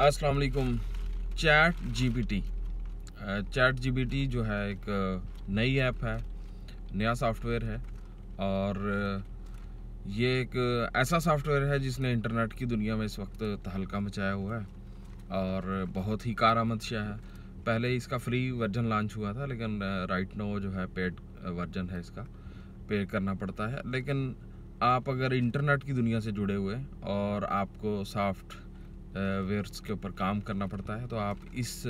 अस्सलाम वालेकुम chat GPT chat GPT जो है एक नई ऐप है नया सॉफ्टवेयर है और ये एक ऐसा सॉफ्टवेयर है जिसने इंटरनेट की दुनिया में इस वक्त तहलका मचाया हुआ है और बहुत ही कारामद शाह है पहले इसका फ्री वर्जन लॉन्च हुआ था लेकिन राइट नो जो है पेड वर्जन है इसका पे करना पड़ता है लेकिन आप अगर इंटरनेट की दुनिया से जुड़े हुए और आपको सॉफ्ट वेयर्स के ऊपर काम करना पड़ता है तो आप इस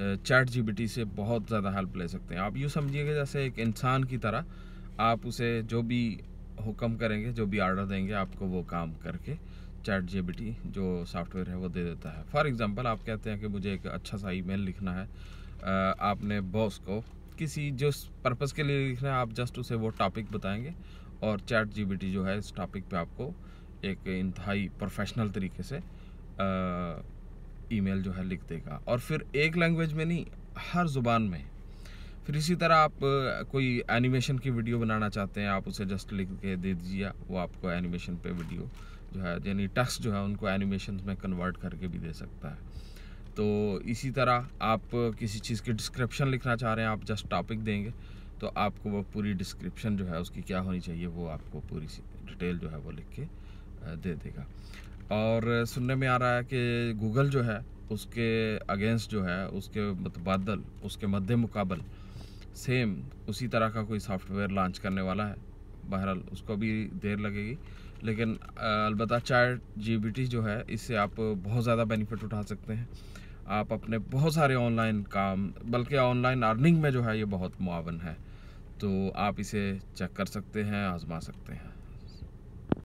चैट जी से बहुत ज़्यादा हेल्प ले सकते हैं आप यूँ समझिएगा जैसे एक इंसान की तरह आप उसे जो भी हुक्म करेंगे जो भी आर्डर देंगे आपको वो काम करके चैट जी जो सॉफ्टवेयर है वो दे देता है फॉर एग्ज़ाम्पल आप कहते हैं कि मुझे एक अच्छा सा ईमेल लिखना है आपने बॉस को किसी जो पर्पज़ के लिए लिखना है आप जस्ट उसे वो टॉपिक बताएंगे और चैट जी जो है इस टॉपिक पे आपको एक इंतहाई प्रोफेशनल तरीके से ईमेल जो है लिख देगा और फिर एक लैंग्वेज में नहीं हर ज़ुबान में फिर इसी तरह आप कोई एनिमेशन की वीडियो बनाना चाहते हैं आप उसे जस्ट लिख के दे दीजिए वो आपको एनिमेशन पे वीडियो जो है यानी टेक्स्ट जो है उनको एनिमेशन में कन्वर्ट करके भी दे सकता है तो इसी तरह आप किसी चीज़ की डिस्क्रिप्शन लिखना चाह रहे हैं आप जस्ट टॉपिक देंगे तो आपको वो पूरी डिस्क्रिप्शन जो है उसकी क्या होनी चाहिए वो आपको पूरी डिटेल जो है वो लिख के दे देगा और सुनने में आ रहा है कि गूगल जो है उसके अगेंस्ट जो है उसके मतबादल उसके मध्य मुकाबल सेम उसी तरह का कोई सॉफ्टवेयर लॉन्च करने वाला है बहरहाल उसको भी देर लगेगी लेकिन अलबत् चैट जी जो है इससे आप बहुत ज़्यादा बेनिफिट उठा सकते हैं आप अपने बहुत सारे ऑनलाइन काम बल्कि ऑनलाइन अर्निंग में जो है ये बहुत मुआवन है तो आप इसे चेक कर सकते हैं आजमा सकते हैं